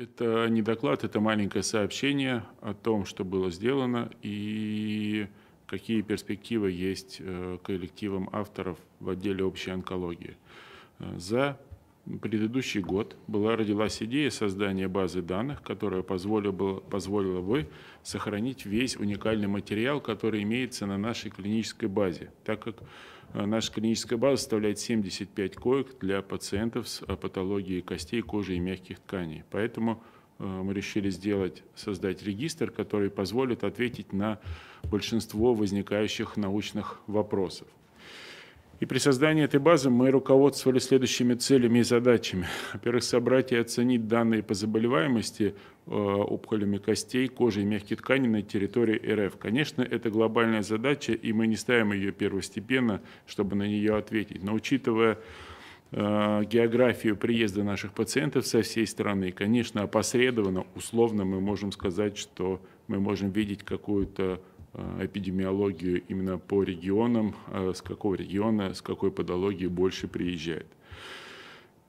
Это не доклад, это маленькое сообщение о том, что было сделано и какие перспективы есть э, коллективам авторов в отделе общей онкологии. Э, за предыдущий год была родилась идея создания базы данных, которая позволила, бы, позволила бы сохранить весь уникальный материал, который имеется на нашей клинической базе, так как э, наша клиническая база составляет 75 коек для пациентов с э, патологией костей, кожи и мягких тканей. Поэтому э, мы решили сделать, создать регистр, который позволит ответить на большинство возникающих научных вопросов. И при создании этой базы мы руководствовались следующими целями и задачами. Во-первых, собрать и оценить данные по заболеваемости э, опухолями костей, кожи и мягких тканей на территории РФ. Конечно, это глобальная задача, и мы не ставим ее первостепенно, чтобы на нее ответить. Но учитывая э, географию приезда наших пациентов со всей страны, конечно, опосредованно, условно мы можем сказать, что мы можем видеть какую-то Э, эпидемиологию именно по регионам, э, с какого региона, с какой патологии больше приезжает.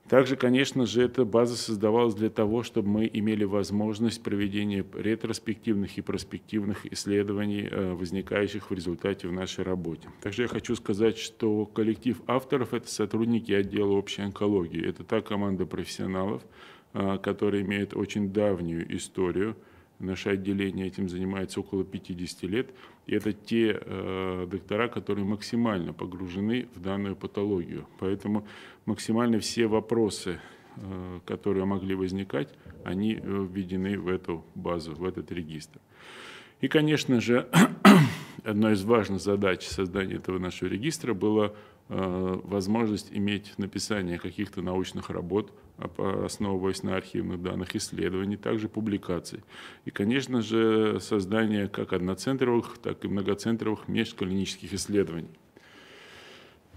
Также, конечно же, эта база создавалась для того, чтобы мы имели возможность проведения ретроспективных и проспективных исследований, э, возникающих в результате в нашей работе. Также я хочу сказать, что коллектив авторов – это сотрудники отдела общей онкологии. Это та команда профессионалов, которая имеет очень давнюю историю – Наше отделение этим занимается около 50 лет. И это те э, доктора, которые максимально погружены в данную патологию. Поэтому максимально все вопросы, э, которые могли возникать, они э, введены в эту базу, в этот регистр. И, конечно же, одной из важных задач создания этого нашего регистра было Э, возможность иметь написание каких-то научных работ, а, основываясь на архивных данных исследований, также публикаций. И, конечно же, создание как одноцентровых, так и многоцентровых межклинических исследований.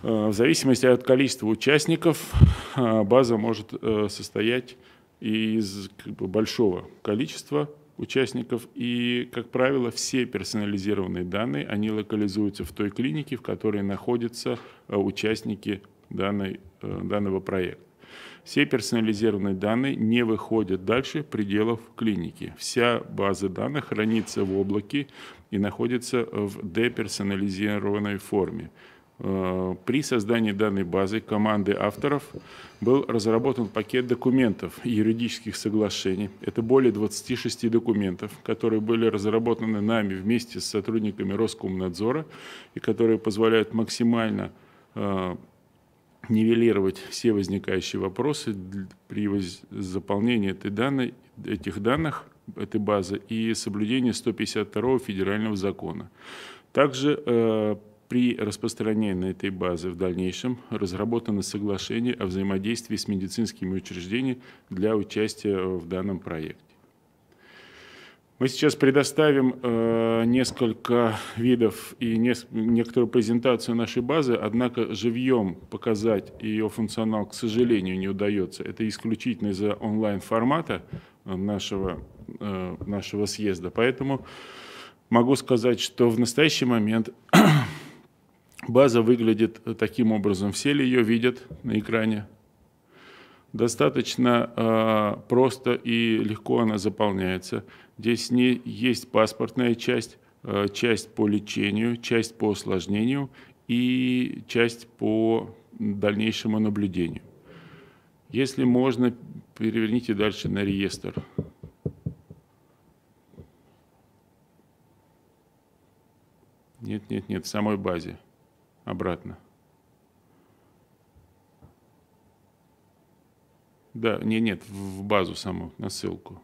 Э, в зависимости от количества участников э, база может состоять из большого количества участников. И, как правило, все персонализированные данные, они локализуются в той клинике, в которой находятся э, участники данной, э, данного проекта. Все персонализированные данные не выходят дальше пределов клиники. Вся база данных хранится в облаке и находится в деперсонализированной форме. Э, при создании данной базы команды авторов был разработан пакет документов юридических соглашений. Это более 26 документов, которые были разработаны нами вместе с сотрудниками Роскомнадзора и которые позволяют максимально э, нивелировать все возникающие вопросы при заполнении этой данной, этих данных, этой базы и соблюдение 152 федерального закона. Также э, при распространении этой базы в дальнейшем разработано соглашение о взаимодействии с медицинскими учреждениями для участия э, в данном проекте. Мы сейчас предоставим э, несколько видов и не, некоторую презентацию нашей базы, однако живьем показать ее функционал, к сожалению, не удается. Это исключительно из-за онлайн-формата э, нашего, э, нашего съезда. Поэтому могу сказать, что в настоящий момент База выглядит таким образом. Все ли ее видят на экране? Достаточно э, просто и легко она заполняется. Здесь не, есть паспортная часть, э, часть по лечению, часть по осложнению и часть по дальнейшему наблюдению. Если можно, переверните дальше на реестр. Нет, нет, нет, в самой базе обратно. Да, не, нет, в базу саму, на ссылку.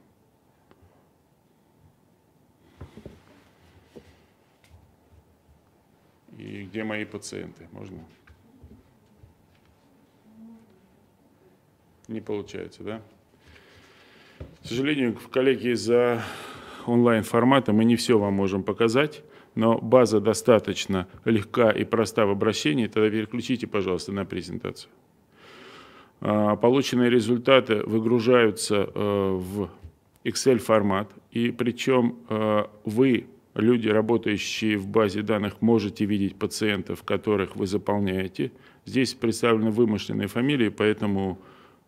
И где мои пациенты? Можно? Не получается, да? К сожалению, коллеги, из-за онлайн-формата мы не все вам можем показать, но база достаточно легка и проста в обращении, тогда переключите, пожалуйста, на презентацию. А, полученные результаты выгружаются э, в Excel формат, и причем э, вы, люди, работающие в базе данных, можете видеть пациентов, которых вы заполняете. Здесь представлены вымышленные фамилии, поэтому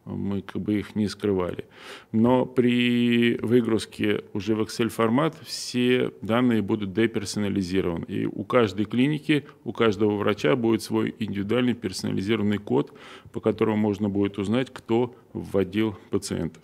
мы как бы их не скрывали. Но при выгрузке уже в Excel формат все данные будут деперсонализированы. И у каждой клиники, у каждого врача будет свой индивидуальный персонализированный код, по которому можно будет узнать, кто вводил пациентов.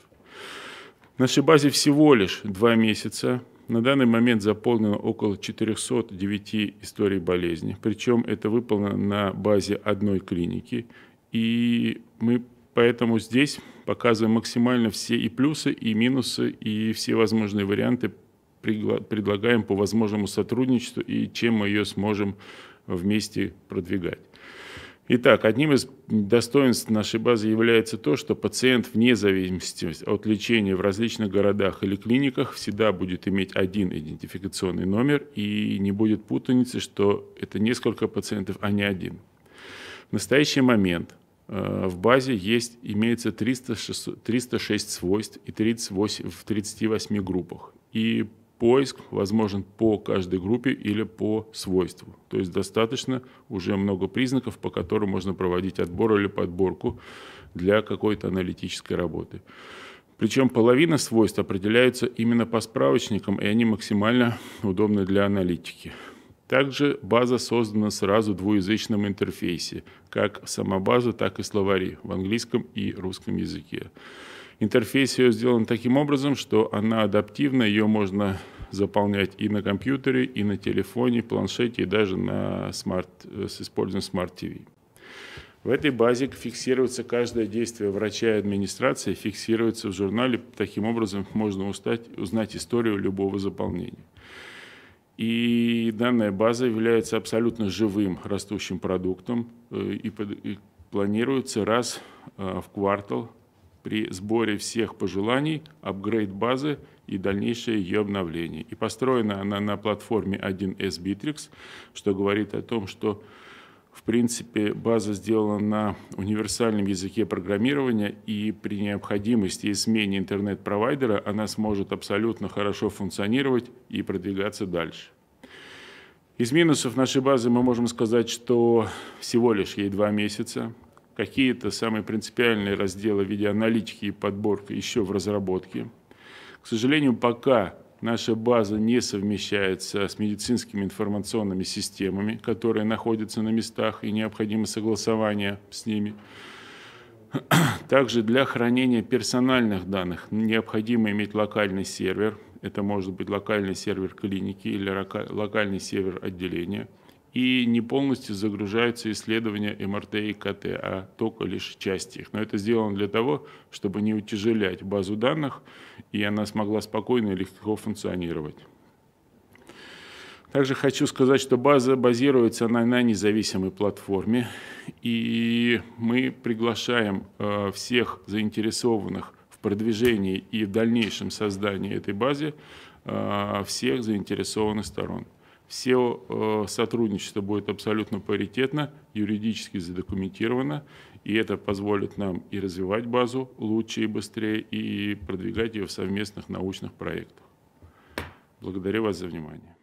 В нашей базе всего лишь два месяца. На данный момент заполнено около 409 историй болезни. Причем это выполнено на базе одной клиники. И мы Поэтому здесь показываем максимально все и плюсы, и минусы, и все возможные варианты предлагаем по возможному сотрудничеству и чем мы ее сможем вместе продвигать. Итак, одним из достоинств нашей базы является то, что пациент вне зависимости от лечения в различных городах или клиниках всегда будет иметь один идентификационный номер и не будет путаницы, что это несколько пациентов, а не один. В настоящий момент Э, в базе есть, имеется 306, 306 свойств и 38, в 38 группах. И поиск возможен по каждой группе или по свойству. То есть достаточно уже много признаков, по которым можно проводить отбор или подборку для какой-то аналитической работы. Причем половина свойств определяются именно по справочникам, и они максимально удобны для аналитики. Также база создана сразу в двуязычном интерфейсе, как сама база, так и словари в английском и русском языке. Интерфейс ее сделан таким образом, что она адаптивна, ее можно заполнять и на компьютере, и на телефоне, планшете, и даже на смарт, э, с использованием Smart TV. В этой базе фиксируется каждое действие врача и администрации, фиксируется в журнале. Таким образом можно устать, узнать историю любого заполнения. И данная база является абсолютно живым растущим продуктом э, и, планируется раз э, в квартал при сборе всех пожеланий, апгрейд базы и дальнейшее ее обновление. И построена она на платформе 1S Bittrex, что говорит о том, что в принципе, база сделана на универсальном языке программирования, и при необходимости и смене интернет-провайдера она сможет абсолютно хорошо функционировать и продвигаться дальше. Из минусов нашей базы мы можем сказать, что всего лишь ей два месяца. Какие-то самые принципиальные разделы в виде аналитики и подборка еще в разработке. К сожалению, пока наша база не совмещается с медицинскими информационными системами, которые находятся на местах и необходимо согласование с ними. Также для хранения персональных данных необходимо иметь локальный сервер. Это может быть локальный сервер клиники или локальный сервер отделения – и не полностью загружаются исследования МРТ и КТ, а только лишь части их. Но это сделано для того, чтобы не утяжелять базу данных, и она смогла спокойно и легко функционировать. Также хочу сказать, что база базируется на, на независимой платформе, и мы приглашаем э, всех заинтересованных в продвижении и в дальнейшем создании этой базы э, всех заинтересованных сторон. Все э, сотрудничество будет абсолютно паритетно, юридически задокументировано, и это позволит нам и развивать базу лучше и быстрее, и продвигать ее в совместных научных проектах. Благодарю вас за внимание.